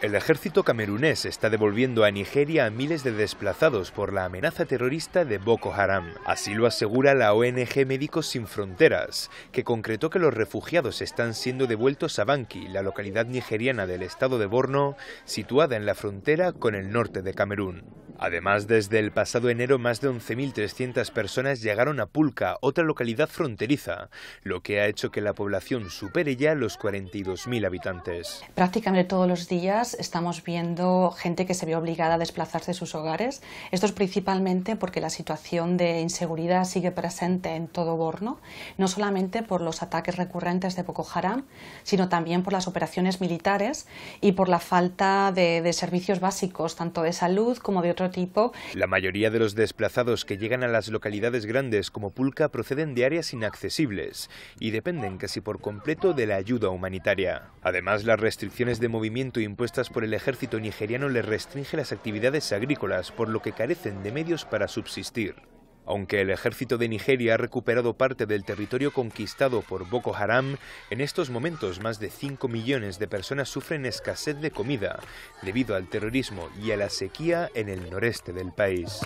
El ejército camerunés está devolviendo a Nigeria a miles de desplazados por la amenaza terrorista de Boko Haram. Así lo asegura la ONG Médicos Sin Fronteras, que concretó que los refugiados están siendo devueltos a Banki, la localidad nigeriana del estado de Borno, situada en la frontera con el norte de Camerún. Además, desde el pasado enero más de 11.300 personas llegaron a Pulca, otra localidad fronteriza, lo que ha hecho que la población supere ya los 42.000 habitantes. Prácticamente todos los días estamos viendo gente que se ve obligada a desplazarse de sus hogares. Esto es principalmente porque la situación de inseguridad sigue presente en todo Borno, no solamente por los ataques recurrentes de Boko Haram, sino también por las operaciones militares y por la falta de, de servicios básicos, tanto de salud como de otro la mayoría de los desplazados que llegan a las localidades grandes como Pulca proceden de áreas inaccesibles y dependen casi por completo de la ayuda humanitaria. Además, las restricciones de movimiento impuestas por el ejército nigeriano les restringe las actividades agrícolas, por lo que carecen de medios para subsistir. Aunque el ejército de Nigeria ha recuperado parte del territorio conquistado por Boko Haram, en estos momentos más de 5 millones de personas sufren escasez de comida debido al terrorismo y a la sequía en el noreste del país.